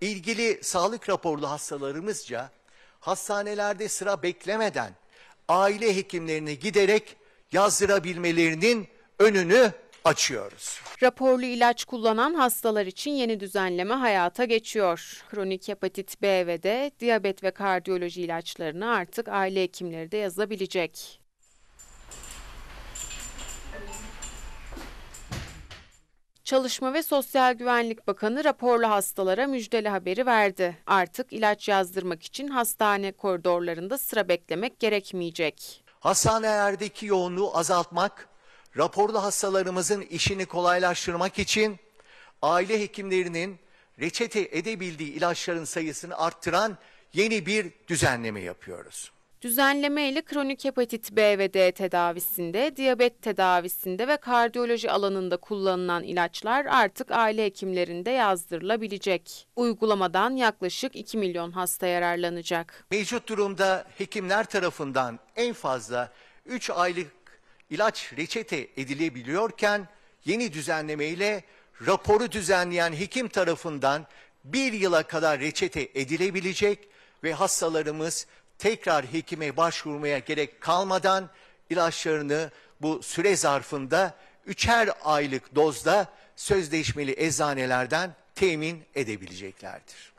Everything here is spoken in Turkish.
İlgili sağlık raporlu hastalarımızca hastanelerde sıra beklemeden aile hekimlerine giderek yazdırabilmelerinin önünü açıyoruz. Raporlu ilaç kullanan hastalar için yeni düzenleme hayata geçiyor. Kronik hepatit B ve D, diyabet ve kardiyoloji ilaçlarını artık aile hekimleri de yazabilecek. Çalışma ve Sosyal Güvenlik Bakanı raporlu hastalara müjdeli haberi verdi. Artık ilaç yazdırmak için hastane koridorlarında sıra beklemek gerekmeyecek. Hastanelerdeki yoğunluğu azaltmak, raporlu hastalarımızın işini kolaylaştırmak için aile hekimlerinin reçete edebildiği ilaçların sayısını arttıran yeni bir düzenleme yapıyoruz. Düzenleme ile kronik hepatit B ve D tedavisinde, diyabet tedavisinde ve kardiyoloji alanında kullanılan ilaçlar artık aile hekimlerinde yazdırılabilecek. Uygulamadan yaklaşık 2 milyon hasta yararlanacak. Mevcut durumda hekimler tarafından en fazla 3 aylık ilaç reçete edilebiliyorken yeni düzenleme ile raporu düzenleyen hekim tarafından bir yıla kadar reçete edilebilecek ve hastalarımız tekrar hekime başvurmaya gerek kalmadan ilaçlarını bu süre zarfında üçer aylık dozda sözleşmeli eczanelerden temin edebileceklerdir.